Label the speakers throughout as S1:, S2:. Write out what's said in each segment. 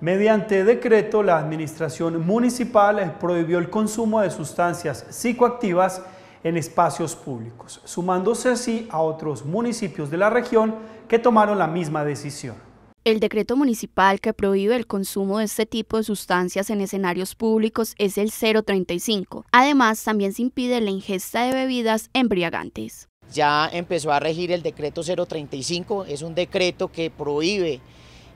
S1: Mediante decreto, la Administración Municipal prohibió el consumo de sustancias psicoactivas en espacios públicos, sumándose así a otros municipios de la región que tomaron la misma decisión. El decreto municipal que prohíbe el consumo de este tipo de sustancias en escenarios públicos es el 035. Además, también se impide la ingesta de bebidas embriagantes.
S2: Ya empezó a regir el decreto 035, es un decreto que prohíbe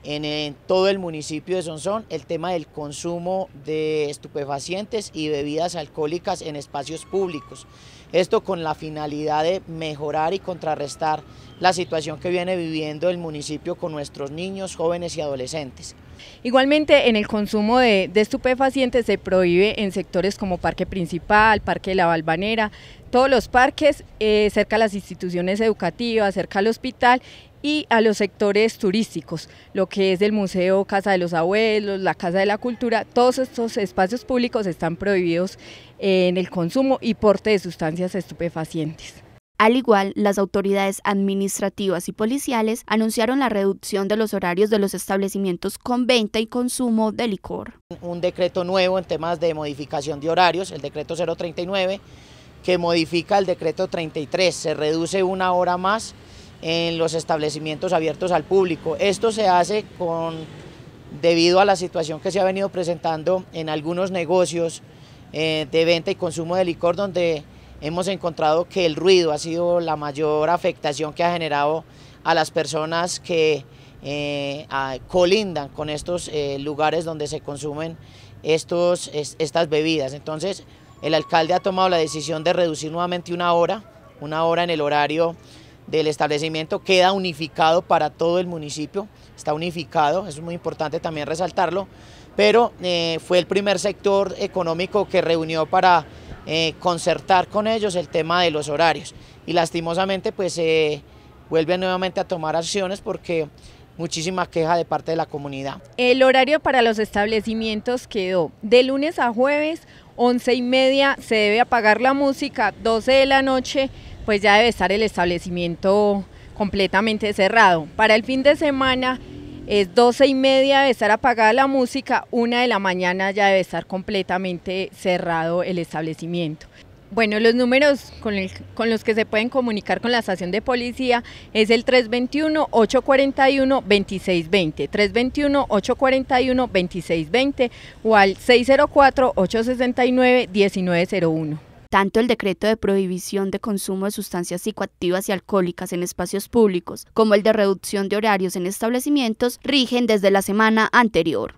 S2: en, todo el municipio de Sonsón el tema del consumo de estupefacientes y bebidas alcohólicas en espacios públicos. Esto con la finalidad de mejorar y contrarrestar la situación que viene viviendo el municipio con nuestros niños, jóvenes y adolescentes.
S3: Igualmente, en el consumo de, estupefacientes se prohíbe en sectores como Parque Principal, Parque de la Balvanera, todos los parques, eh, cerca a las instituciones educativas, cerca al hospital y a los sectores turísticos, lo que es el Museo Casa de los Abuelos, la Casa de la Cultura, todos estos espacios públicos están prohibidos en el consumo y porte de sustancias estupefacientes.
S1: Al igual, las autoridades administrativas y policiales anunciaron la reducción de los horarios de los establecimientos con venta y consumo de licor.
S2: Un decreto nuevo en temas de modificación de horarios, el decreto 039, que modifica el decreto 33, se reduce una hora más en los establecimientos abiertos al público. Esto se hace con, debido a la situación que se ha venido presentando en algunos negocios eh, de venta y consumo de licor, donde hemos encontrado que el ruido ha sido la mayor afectación que ha generado a las personas que eh, colindan con estos eh, lugares donde se consumen estos, estas bebidas. Entonces, el alcalde ha tomado la decisión de reducir nuevamente una hora, una hora en el horario del establecimiento queda unificado para todo el municipio, está unificado, es muy importante también resaltarlo, pero eh, fue el primer sector económico que reunió para eh, concertar con ellos el tema de los horarios y lastimosamente pues eh, vuelve nuevamente a tomar acciones porque muchísima queja de parte de la comunidad.
S3: El horario para los establecimientos quedó de lunes a jueves, 11 y media se debe apagar la música, 12 de la noche pues ya debe estar el establecimiento completamente cerrado. Para el fin de semana es 12 y media debe estar apagada la música, una de la mañana ya debe estar completamente cerrado el establecimiento. Bueno, los números con, con, los que se pueden comunicar con la estación de policía es el 321-841-2620, 321-841-2620 o al 604-869-1901.
S1: Tanto el decreto de prohibición de consumo de sustancias psicoactivas y alcohólicas en espacios públicos como el de reducción de horarios en establecimientos rigen desde la semana anterior.